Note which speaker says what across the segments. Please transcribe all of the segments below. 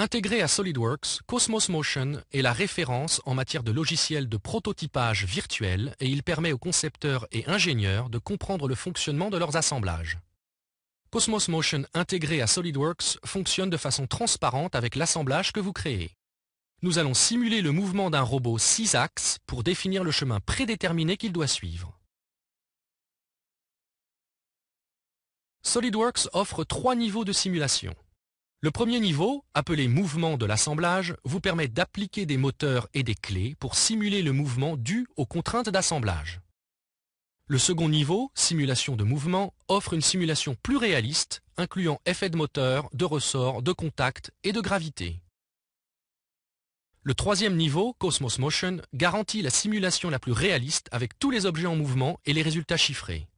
Speaker 1: Intégré à SolidWorks, Cosmos Motion est la référence en matière de logiciels de prototypage virtuel et il permet aux concepteurs et ingénieurs de comprendre le fonctionnement de leurs assemblages. Cosmos Motion intégré à SolidWorks fonctionne de façon transparente avec l'assemblage que vous créez. Nous allons simuler le mouvement d'un robot 6 axes pour définir le chemin prédéterminé qu'il doit suivre.
Speaker 2: SolidWorks offre trois niveaux de
Speaker 1: simulation. Le premier niveau, appelé mouvement de l'assemblage, vous permet d'appliquer des moteurs et des clés pour simuler le mouvement dû aux contraintes d'assemblage. Le second niveau, simulation de mouvement, offre une simulation plus réaliste, incluant effet de moteur, de ressort, de contact et de gravité. Le troisième niveau, Cosmos Motion, garantit la simulation la plus réaliste avec tous les objets en mouvement et les résultats chiffrés.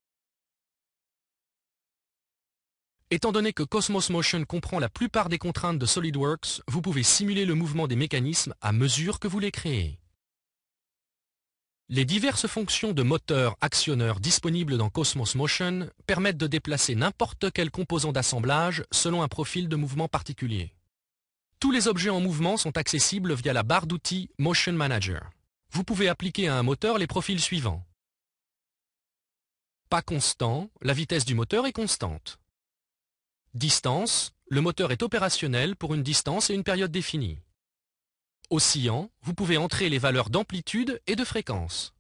Speaker 1: Étant donné que Cosmos Motion comprend la plupart des contraintes de SolidWorks, vous pouvez simuler le mouvement des mécanismes à mesure que vous les créez. Les diverses fonctions de moteur actionneur disponibles dans Cosmos Motion permettent de déplacer n'importe quel composant d'assemblage selon un profil de mouvement particulier. Tous les objets en mouvement sont accessibles via la barre d'outils Motion Manager. Vous pouvez appliquer à un moteur les profils suivants. Pas constant, la vitesse du moteur est constante. Distance, le moteur est opérationnel pour une distance et une période définies. Oscillant, vous pouvez entrer les valeurs d'amplitude et de fréquence.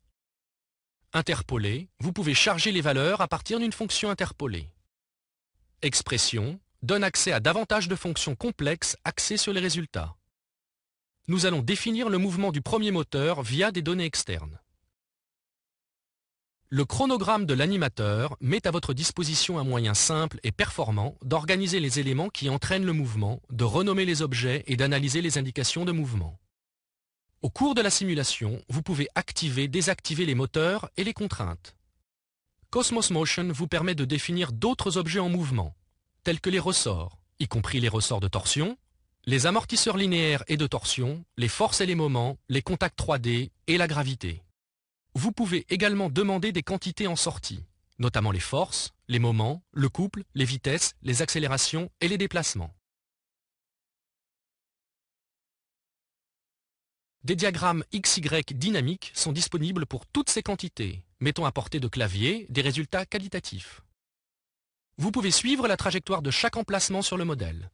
Speaker 1: Interpolé, vous pouvez charger les valeurs à partir d'une fonction interpolée. Expression donne accès à davantage de fonctions complexes axées sur les résultats. Nous allons définir le mouvement du premier moteur via des données externes. Le chronogramme de l'animateur met à votre disposition un moyen simple et performant d'organiser les éléments qui entraînent le mouvement, de renommer les objets et d'analyser les indications de mouvement. Au cours de la simulation, vous pouvez activer, désactiver les moteurs et les contraintes. Cosmos Motion vous permet de définir d'autres objets en mouvement, tels que les ressorts, y compris les ressorts de torsion, les amortisseurs linéaires et de torsion, les forces et les moments, les contacts 3D et la gravité. Vous pouvez également demander des quantités en sortie, notamment les forces, les moments, le couple, les vitesses, les accélérations et
Speaker 2: les déplacements.
Speaker 1: Des diagrammes XY dynamiques sont disponibles pour toutes ces quantités, mettant à portée de clavier des résultats qualitatifs. Vous pouvez suivre la trajectoire de chaque emplacement
Speaker 2: sur le modèle.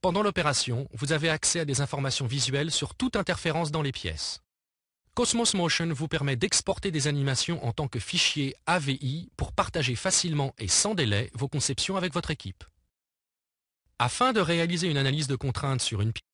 Speaker 2: Pendant l'opération,
Speaker 1: vous avez accès à des informations visuelles sur toute interférence dans les pièces. Cosmos Motion vous permet d'exporter des animations en tant que fichier AVI pour partager facilement et sans délai vos conceptions avec votre équipe. Afin de réaliser une analyse de contraintes sur
Speaker 2: une pièce,